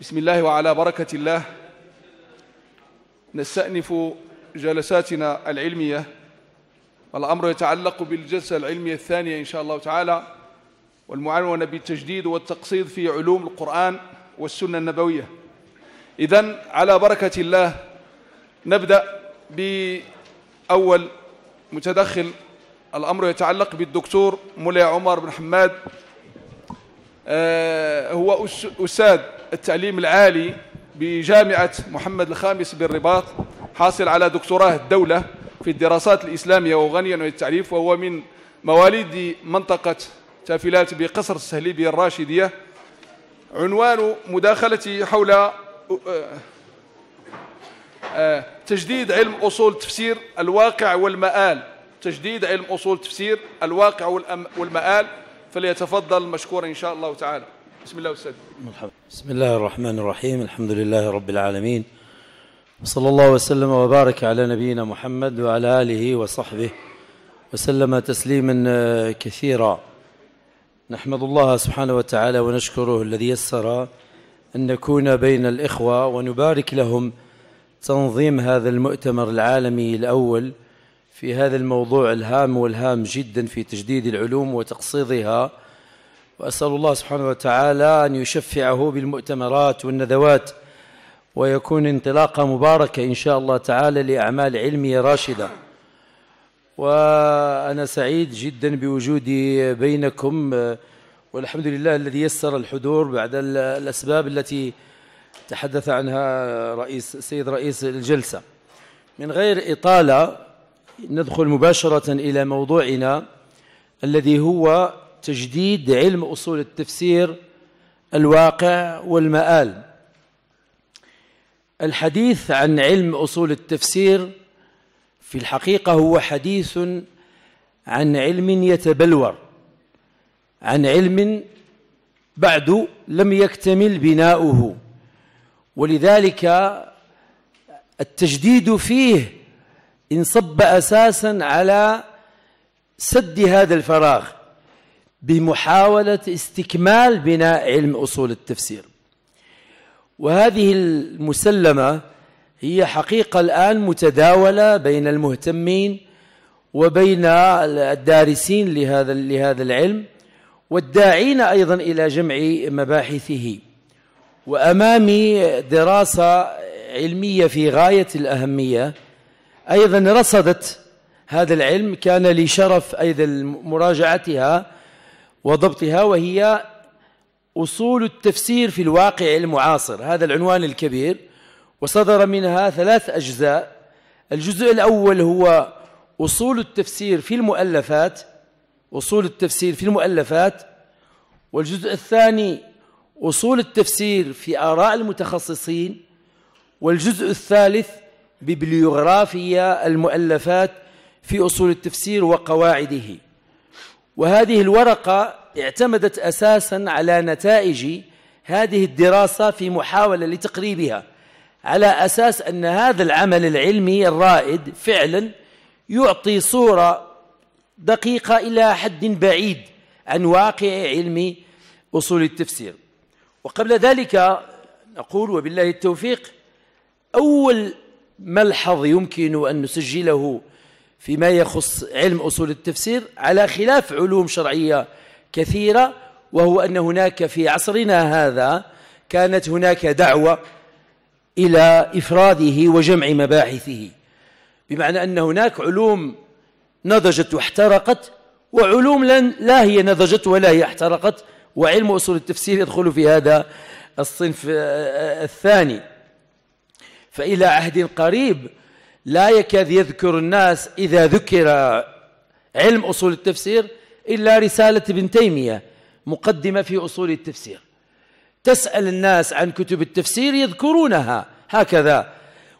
بسم الله وعلى بركة الله نستأنف جلساتنا العلمية والأمر يتعلق بالجلسة العلمية الثانية إن شاء الله تعالى والمعنون بالتجديد والتقصيد في علوم القرآن والسنة النبوية إذا على بركة الله نبدأ بأول متدخل الأمر يتعلق بالدكتور مولاي عمر بن حماد آه، هو أستاذ التعليم العالي بجامعة محمد الخامس بالرباط حاصل على دكتوراه الدولة في الدراسات الإسلامية وغنيا عن التعريف وهو من مواليد منطقة تافلات بقصر السهليبية الراشدية عنوان مداخلتي حول آه، آه، تجديد علم أصول تفسير الواقع والمآل تجديد علم أصول تفسير الواقع والمآل فليتفضل مشكور إن شاء الله تعالى بسم الله أستاذ بسم الله الرحمن الرحيم الحمد لله رب العالمين وصلى الله وسلم وبارك على نبينا محمد وعلى آله وصحبه وسلم تسليما آه، كثيرا نحمد الله سبحانه وتعالى ونشكره الذي يسر أن نكون بين الإخوة ونبارك لهم تنظيم هذا المؤتمر العالمي الأول في هذا الموضوع الهام والهام جدا في تجديد العلوم وتقصيضها وأسأل الله سبحانه وتعالى أن يشفعه بالمؤتمرات والندوات ويكون انطلاقة مباركة إن شاء الله تعالى لأعمال علمية راشدة وأنا سعيد جدا بوجودي بينكم والحمد لله الذي يسر الحضور بعد الأسباب التي تحدث عنها رئيس سيد رئيس الجلسة من غير إطالة ندخل مباشرة إلى موضوعنا الذي هو تجديد علم أصول التفسير الواقع والمآل الحديث عن علم أصول التفسير في الحقيقة هو حديث عن علم يتبلور عن علم بعد لم يكتمل بناؤه ولذلك التجديد فيه انصب أساسا على سد هذا الفراغ بمحاولة استكمال بناء علم أصول التفسير وهذه المسلمة هي حقيقة الآن متداولة بين المهتمين وبين الدارسين لهذا لهذا العلم والداعين أيضا إلى جمع مباحثه وأمامي دراسة علمية في غاية الأهمية أيضا رصدت هذا العلم كان لي شرف أيضا مراجعتها وضبطها وهي أصول التفسير في الواقع المعاصر هذا العنوان الكبير وصدر منها ثلاث أجزاء الجزء الأول هو أصول التفسير في المؤلفات أصول التفسير في المؤلفات والجزء الثاني أصول التفسير في آراء المتخصصين والجزء الثالث ببليوغرافيا المؤلفات في أصول التفسير وقواعده وهذه الورقة اعتمدت أساسا على نتائج هذه الدراسة في محاولة لتقريبها على أساس أن هذا العمل العلمي الرائد فعلا يعطي صورة دقيقة إلى حد بعيد عن واقع علم أصول التفسير وقبل ذلك نقول وبالله التوفيق أول ملحظ يمكن أن نسجله فيما يخص علم أصول التفسير على خلاف علوم شرعية كثيرة وهو أن هناك في عصرنا هذا كانت هناك دعوة إلى إفراده وجمع مباحثه بمعنى أن هناك علوم نضجت واحترقت وعلوم لن لا هي نضجت ولا هي احترقت وعلم أصول التفسير يدخل في هذا الصنف آه، آه، آه، الثاني فإلى عهد قريب لا يكاد يذكر الناس إذا ذكر علم أصول التفسير إلا رسالة ابن تيمية مقدمة في أصول التفسير تسأل الناس عن كتب التفسير يذكرونها هكذا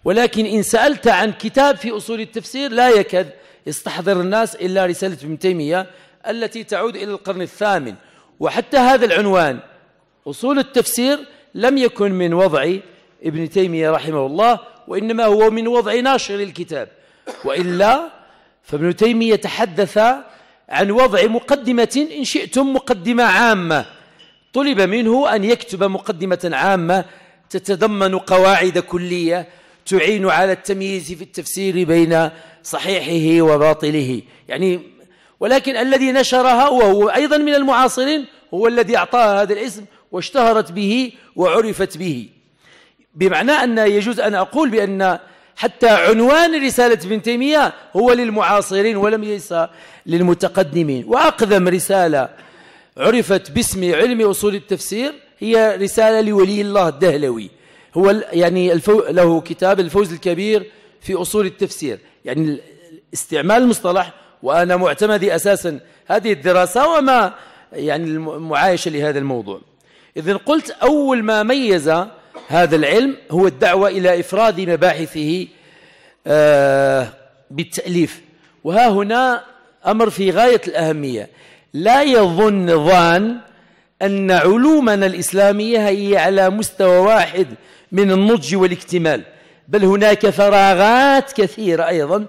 ولكن إن سألت عن كتاب في أصول التفسير لا يكاد يستحضر الناس إلا رسالة ابن تيمية التي تعود إلى القرن الثامن وحتى هذا العنوان أصول التفسير لم يكن من وضع ابن تيمية رحمه الله وإنما هو من وضع ناشر الكتاب وإلا فابن تيمية تحدث عن وضع مقدمة إن شئتم مقدمة عامة طلب منه أن يكتب مقدمة عامة تتضمن قواعد كلية تعين على التمييز في التفسير بين صحيحه وباطله يعني ولكن الذي نشرها وهو أيضا من المعاصرين هو الذي أعطاها هذا الاسم واشتهرت به وعرفت به بمعنى أن يجوز أن أقول بأن حتى عنوان رسالة ابن تيمية هو للمعاصرين ولم يس للمتقدمين وأقدم رسالة عرفت باسم علم أصول التفسير هي رسالة لولي الله الدهلوي هو يعني الفو له كتاب الفوز الكبير في أصول التفسير يعني استعمال المصطلح وأنا معتمدي أساسا هذه الدراسة وما يعني المعايشة لهذا الموضوع إذن قلت أول ما ميز هذا العلم هو الدعوة إلى إفراد مباحثه آه، بالتأليف وها هنا أمر في غاية الأهمية لا يظن ظان أن علومنا الإسلامية هي على مستوى واحد من النضج والاكتمال بل هناك فراغات كثيرة أيضا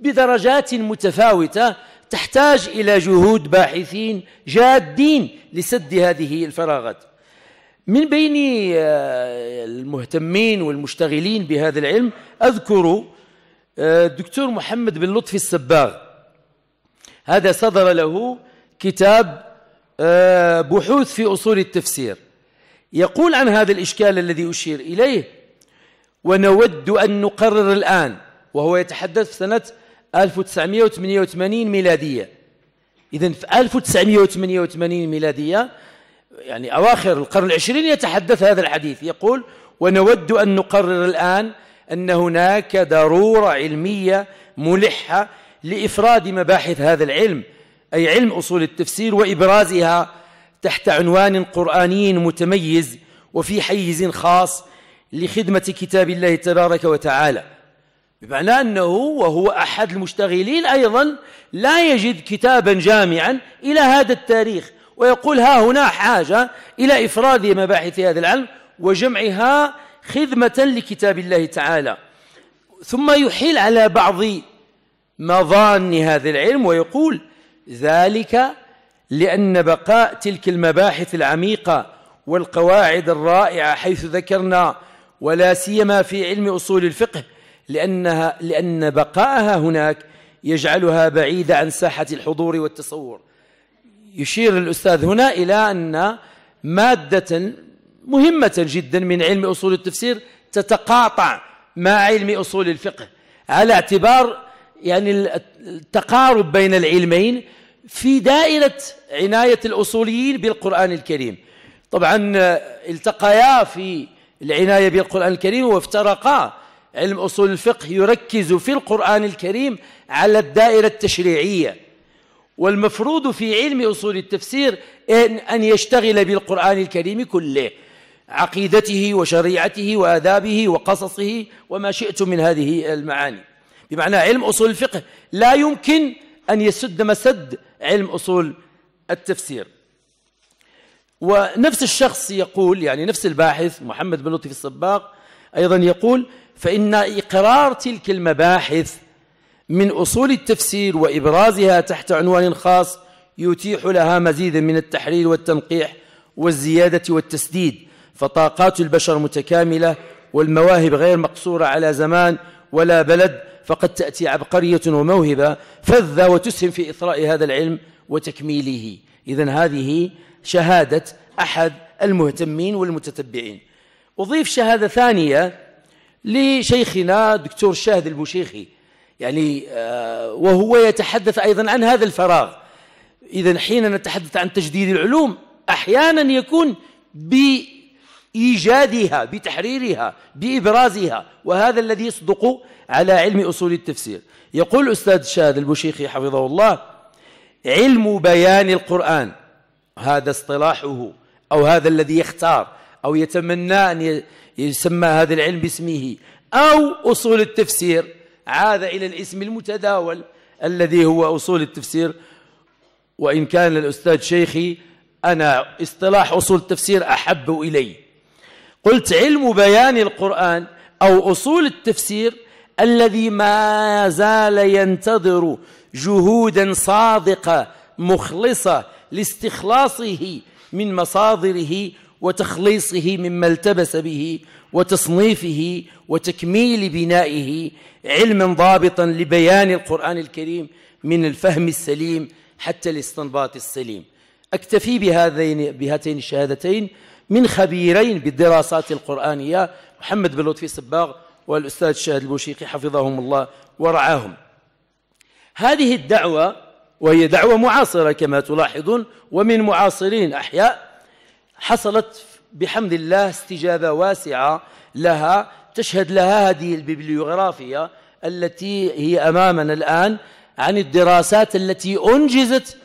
بدرجات متفاوتة تحتاج إلى جهود باحثين جادين لسد هذه الفراغات من بين آه، المهتمين والمشتغلين بهذا العلم أذكر آه، الدكتور محمد بن لطفي السباغ هذا صدر له كتاب آه، بحوث في أصول التفسير يقول عن هذا الإشكال الذي أشير إليه ونود أن نقرر الآن وهو يتحدث سنة 1988 ميلادية إذا في 1988 ميلادية يعني أواخر القرن العشرين يتحدث هذا الحديث يقول ونود أن نقرر الآن أن هناك ضرورة علمية ملحة لإفراد مباحث هذا العلم أي علم أصول التفسير وإبرازها تحت عنوان قرآني متميز وفي حيز خاص لخدمة كتاب الله تبارك وتعالى بمعنى أنه وهو أحد المشتغلين أيضا لا يجد كتابا جامعا إلى هذا التاريخ ويقول ها هنا حاجة إلى إفراد مباحث هذا العلم وجمعها خدمة لكتاب الله تعالى ثم يحيل على بعض مظان هذا العلم ويقول ذلك لأن بقاء تلك المباحث العميقة والقواعد الرائعة حيث ذكرنا ولا سيما في علم أصول الفقه لأنها لأن بقاءها هناك يجعلها بعيدة عن ساحة الحضور والتصور يشير الأستاذ هنا إلى أن مادة مهمة جدا من علم أصول التفسير تتقاطع مع علم أصول الفقه على اعتبار يعني التقارب بين العلمين في دائرة عناية الأصوليين بالقرآن الكريم طبعا التقيا في العناية بالقرآن الكريم وافترقا علم أصول الفقه يركز في القرآن الكريم على الدائرة التشريعية والمفروض في علم أصول التفسير أن, أن يشتغل بالقرآن الكريم كله عقيدته وشريعته وآدابه وقصصه وما شئت من هذه المعاني بمعنى علم أصول الفقه لا يمكن أن يسد مسد علم أصول التفسير ونفس الشخص يقول يعني نفس الباحث محمد بن لطفي الصباغ أيضا يقول فإن إقرار تلك المباحث من أصول التفسير وإبرازها تحت عنوان خاص يتيح لها مزيدا من التحرير والتنقيح والزيادة والتسديد فطاقات البشر متكاملة والمواهب غير مقصورة على زمان ولا بلد فقد تأتي عبقرية وموهبة فذة وتسهم في إثراء هذا العلم وتكميله إذا هذه شهادة أحد المهتمين والمتتبعين أضيف شهادة ثانية لشيخنا دكتور شاهد البوشيخي يعني آه، وهو يتحدث أيضا عن هذا الفراغ إذا حين نتحدث عن تجديد العلوم أحيانا يكون بإيجادها بتحريرها بإبرازها وهذا الذي يصدق على علم أصول التفسير يقول الأستاذ شاذ البشيخي حفظه الله علم بيان القرآن هذا اصطلاحه أو هذا الذي يختار أو يتمنى أن يسمى هذا العلم باسمه أو أصول التفسير عاد إلى الاسم المتداول الذي هو أصول التفسير وإن كان الأستاذ شيخي أنا اصطلاح أصول التفسير أحب إلي قلت علم بيان القرآن أو أصول التفسير الذي ما زال ينتظر جهودا صادقة مخلصة لاستخلاصه من مصادره وتخليصه مما التبس به وتصنيفه وتكميل بنائه علما ضابطا لبيان القرآن الكريم من الفهم السليم حتى الاستنباط السليم أكتفي بهذين بهاتين الشهادتين من خبيرين بالدراسات القرآنية محمد بن لطفي صباغ والأستاذ الشاهد البوشيقي حفظهم الله ورعاهم هذه الدعوة وهي دعوة معاصرة كما تلاحظون ومن معاصرين أحياء حصلت بحمد الله استجابة واسعة لها تشهد لها هذه الببليوغرافية التي هي أمامنا الآن عن الدراسات التي أنجزت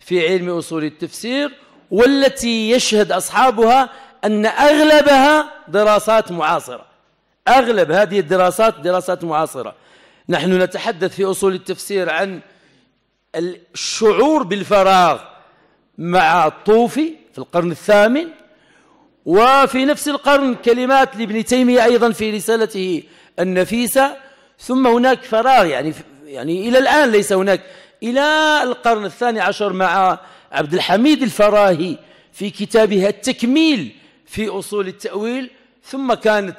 في علم أصول التفسير والتي يشهد أصحابها أن أغلبها دراسات معاصرة أغلب هذه الدراسات دراسات معاصرة نحن نتحدث في أصول التفسير عن الشعور بالفراغ مع الطوفي في القرن الثامن وفي نفس القرن كلمات لابن تيمية أيضا في رسالته النفيسة ثم هناك فراغ يعني يعني إلى الآن ليس هناك إلى القرن الثاني عشر مع عبد الحميد الفراهي في كتابها التكميل في أصول التأويل ثم كانت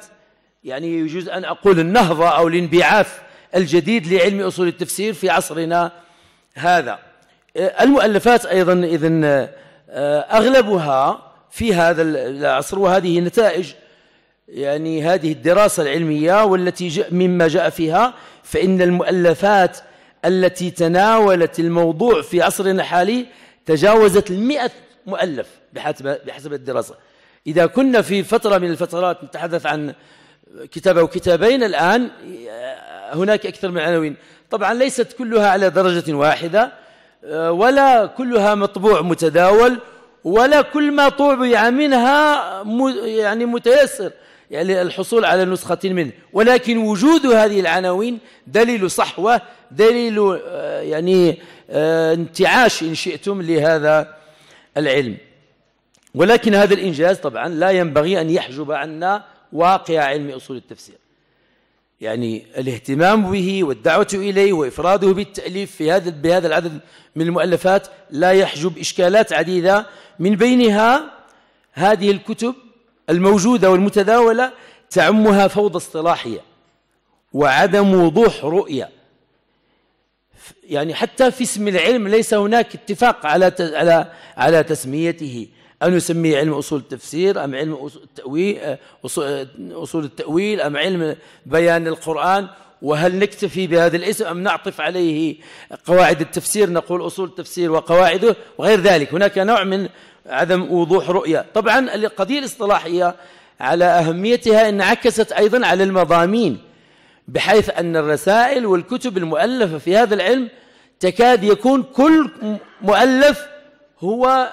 يعني يجوز أن أقول النهضة أو الانبعاث الجديد لعلم أصول التفسير في عصرنا هذا المؤلفات أيضا إذن آه، أغلبها في هذا العصر وهذه نتائج يعني هذه الدراسة العلمية والتي جاء مما جاء فيها فإن المؤلفات التي تناولت الموضوع في عصرنا الحالي تجاوزت المئة مؤلف بحسب الدراسة إذا كنا في فترة من الفترات نتحدث عن كتاب أو كتابين الآن آه، هناك أكثر من عناوين طبعا ليست كلها على درجة واحدة آه، ولا كلها مطبوع متداول ولا كل ما طبع منها يعني متيسر يعني الحصول على نسخة منه ولكن وجود هذه العناوين دليل صحوة دليل آه، يعني آه، انتعاش إن شئتم لهذا العلم ولكن هذا الإنجاز طبعا لا ينبغي أن يحجب عنا واقع علم أصول التفسير يعني الاهتمام به والدعوة إليه وإفراده بالتأليف في هذا بهذا العدد من المؤلفات لا يحجب إشكالات عديدة من بينها هذه الكتب الموجودة والمتداولة تعمها فوضى اصطلاحية وعدم وضوح رؤية يعني حتى في اسم العلم ليس هناك اتفاق على على على تسميته أن يسميه علم أصول التفسير أم علم التأويل أه، أه، أصول التأويل أم علم بيان القرآن وهل نكتفي بهذا الاسم أم نعطف عليه قواعد التفسير نقول أصول التفسير وقواعده وغير ذلك هناك نوع من عدم وضوح رؤية طبعا القضية الاصطلاحية على أهميتها انعكست أيضا على المضامين بحيث أن الرسائل والكتب المؤلفة في هذا العلم تكاد يكون كل مؤلف هو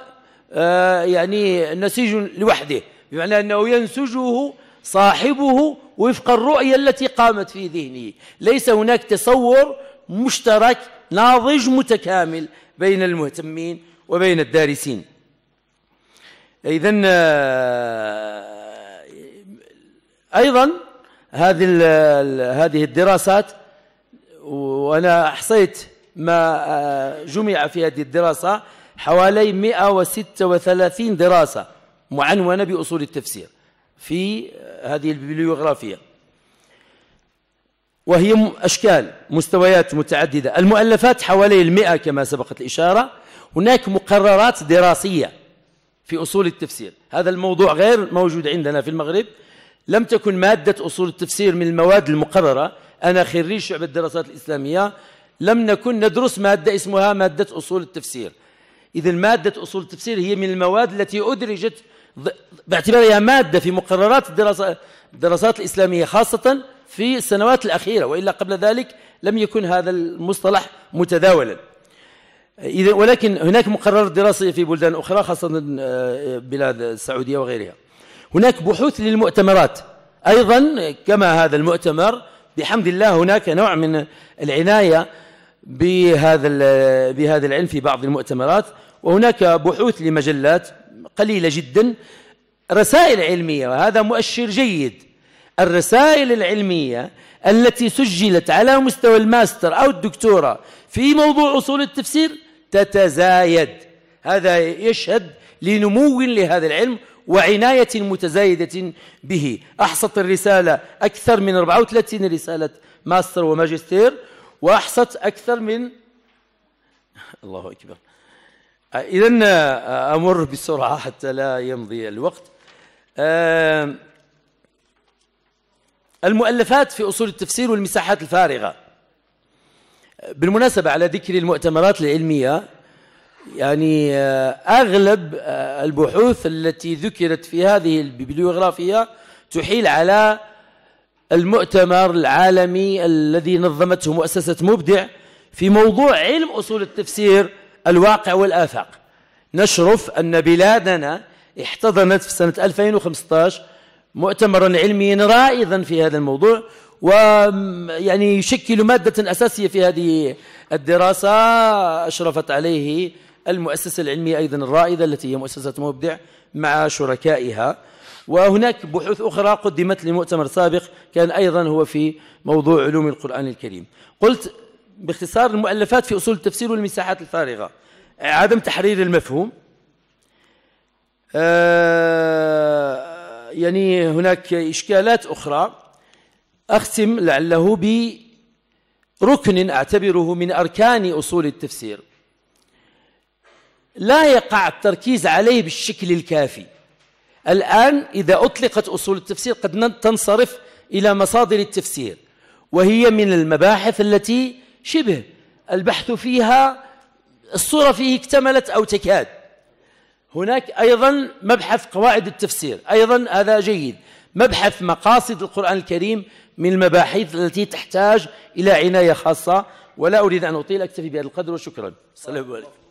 آه، يعني نسيج لوحده بمعنى أنه ينسجه صاحبه وفق الرؤية التي قامت في ذهنه ليس هناك تصور مشترك ناضج متكامل بين المهتمين وبين الدارسين إذا آه، أيضا هذه هذه الدراسات وأنا أحصيت ما آه، جمع في هذه الدراسة حوالي 136 دراسة معنونة بأصول التفسير في هذه الببليوغرافية وهي أشكال مستويات متعددة المؤلفات حوالي المئة كما سبقت الإشارة هناك مقررات دراسية في أصول التفسير هذا الموضوع غير موجود عندنا في المغرب لم تكن مادة أصول التفسير من المواد المقررة أنا خريج شعب الدراسات الإسلامية لم نكن ندرس مادة اسمها مادة أصول التفسير إذا مادة أصول التفسير هي من المواد التي أدرجت باعتبارها مادة في مقررات الدراسة الدراسات الإسلامية خاصة في السنوات الأخيرة وإلا قبل ذلك لم يكن هذا المصطلح متداولا إذا ولكن هناك مقررات دراسية في بلدان أخرى خاصة آه، بلاد السعودية وغيرها هناك بحوث للمؤتمرات أيضا كما هذا المؤتمر بحمد الله هناك نوع من العناية بهذا بهذا العلم في بعض المؤتمرات وهناك بحوث لمجلات قليلة جدا رسائل علمية وهذا مؤشر جيد الرسائل العلمية التي سجلت على مستوى الماستر أو الدكتوراه في موضوع أصول التفسير تتزايد هذا يشهد لنمو لهذا العلم وعناية متزايدة به أحصت الرسالة أكثر من 34 رسالة ماستر وماجستير وأحصت أكثر من الله أكبر إذا آه، أمر بسرعة حتى لا يمضي الوقت المؤلفات في أصول التفسير والمساحات الفارغة بالمناسبة على ذكر المؤتمرات العلمية يعني آه، أغلب آه، البحوث التي ذكرت في هذه الببليوغرافية تحيل على المؤتمر العالمي الذي نظمته مؤسسة مبدع في موضوع علم أصول التفسير الواقع والآفاق نشرف أن بلادنا احتضنت في سنة 2015 مؤتمرا علميا رائدا في هذا الموضوع ويعني يشكل مادة أساسية في هذه الدراسة أشرفت عليه المؤسسة العلمية أيضا الرائدة التي هي مؤسسة مبدع مع شركائها وهناك بحوث أخرى قدمت لمؤتمر سابق كان أيضا هو في موضوع علوم القرآن الكريم قلت باختصار المؤلفات في أصول التفسير والمساحات الفارغة عدم تحرير المفهوم آه، يعني هناك إشكالات أخرى أختم لعله بركن أعتبره من أركان أصول التفسير لا يقع التركيز عليه بالشكل الكافي الآن إذا أطلقت أصول التفسير قد تنصرف إلى مصادر التفسير وهي من المباحث التي شبه البحث فيها الصورة فيه اكتملت أو تكاد هناك أيضا مبحث قواعد التفسير أيضا هذا جيد مبحث مقاصد القرآن الكريم من المباحث التي تحتاج إلى عناية خاصة ولا أريد أن أطيل أكتفي بهذا القدر وشكرا السلام عليكم